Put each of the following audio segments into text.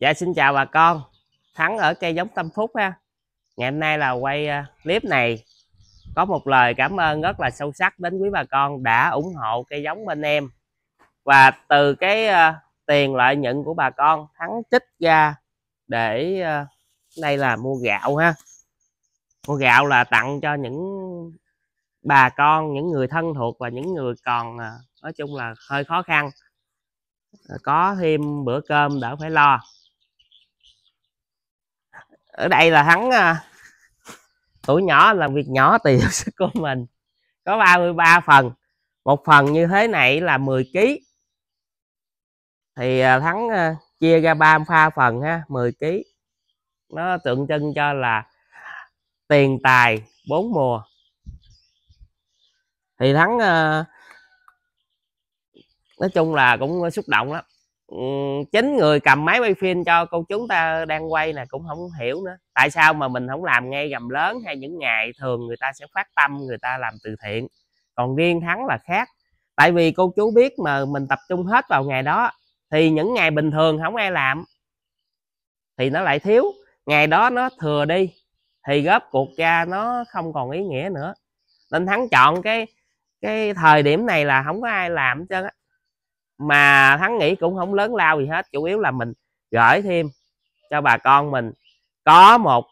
Dạ xin chào bà con Thắng ở cây giống Tâm Phúc ha Ngày hôm nay là quay ờ, clip này Có một lời cảm ơn rất là sâu sắc đến quý bà con đã ủng hộ cây giống bên em Và từ cái ờ, tiền lợi nhuận của bà con Thắng trích ra để ờ, đây là mua gạo ha Mua gạo là tặng cho những bà con, những người thân thuộc và những người còn nói chung là hơi khó khăn có thêm bữa cơm đỡ phải lo ở đây là thắng à, tuổi nhỏ làm việc nhỏ tùy theo sức của mình có 33 phần một phần như thế này là 10 kg thì thắng à, à, chia ra ba pha phần ha 10 kg nó tượng trưng cho là tiền tài bốn mùa thì thắng nói chung là cũng xúc động lắm chính người cầm máy quay phim cho cô chúng ta đang quay là cũng không hiểu nữa tại sao mà mình không làm ngay gầm lớn hay những ngày thường người ta sẽ phát tâm người ta làm từ thiện còn riêng thắng là khác tại vì cô chú biết mà mình tập trung hết vào ngày đó thì những ngày bình thường không ai làm thì nó lại thiếu ngày đó nó thừa đi thì góp cuộc ra nó không còn ý nghĩa nữa nên thắng chọn cái cái thời điểm này là không có ai làm cho mà thắng nghĩ cũng không lớn lao gì hết chủ yếu là mình gửi thêm cho bà con mình có một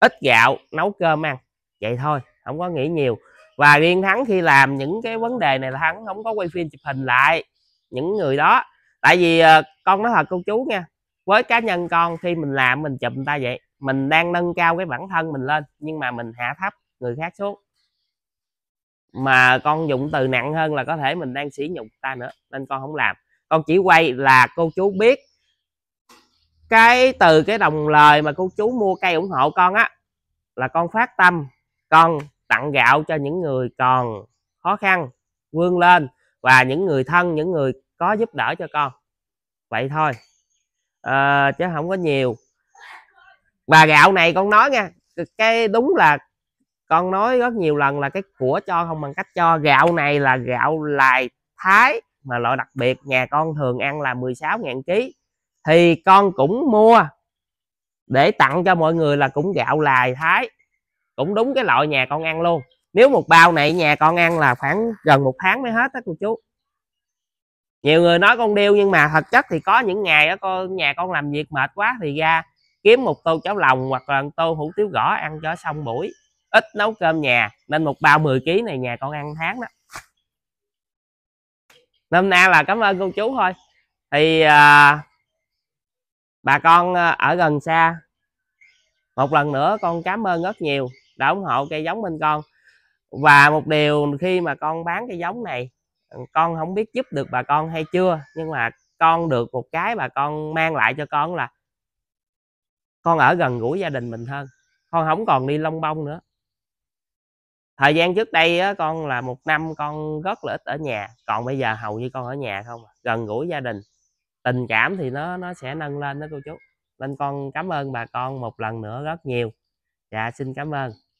ít gạo nấu cơm ăn vậy thôi không có nghĩ nhiều và riêng thắng khi làm những cái vấn đề này là thắng không có quay phim chụp hình lại những người đó tại vì ờ, con nói thật cô chú nha với cá nhân con khi mình làm mình chụp người ta vậy mình đang nâng cao cái bản thân mình lên nhưng mà mình hạ thấp người khác xuống mà con dụng từ nặng hơn là có thể mình đang sỉ nhục ta nữa nên con không làm con chỉ quay là cô chú biết cái từ cái đồng lời mà cô chú mua cây ủng hộ con á là con phát tâm con tặng gạo cho những người còn khó khăn vươn lên và những người thân những người có giúp đỡ cho con vậy thôi à, chứ không có nhiều và gạo này con nói nha cái đúng là con nói rất nhiều lần là cái của cho không bằng cách cho gạo này là gạo lài thái mà loại đặc biệt nhà con thường ăn là 16.000 kg thì con cũng mua để tặng cho mọi người là cũng gạo lài thái cũng đúng cái loại nhà con ăn luôn nếu một bao này nhà con ăn là khoảng gần một tháng mới hết đó cô chú nhiều người nói con điêu nhưng mà thật chất thì có những ngày đó con nhà con làm việc mệt quá thì ra kiếm một tô cháo lòng hoặc là tô hủ tiếu gõ ăn cho xong buổi ít nấu cơm nhà nên một bao 10 kg này nhà con ăn tháng đó năm nay là cảm ơn cô chú thôi thì à, bà con à, ở gần xa một lần nữa con cảm ơn rất nhiều đã ủng hộ cây giống bên con và một điều khi mà con bán cây giống này con không biết giúp được bà con hay chưa nhưng mà con được một cái bà con mang lại cho con là con ở gần gũi gia đình mình hơn con không còn đi lông bông nữa thời gian trước đây á, con là một năm con rất là ít ở nhà còn bây giờ hầu như con ở nhà không à, gần gũi gia đình tình cảm thì nó nó sẽ nâng lên đó cô chú nên con cảm ơn bà con một lần nữa rất nhiều dạ xin cảm ơn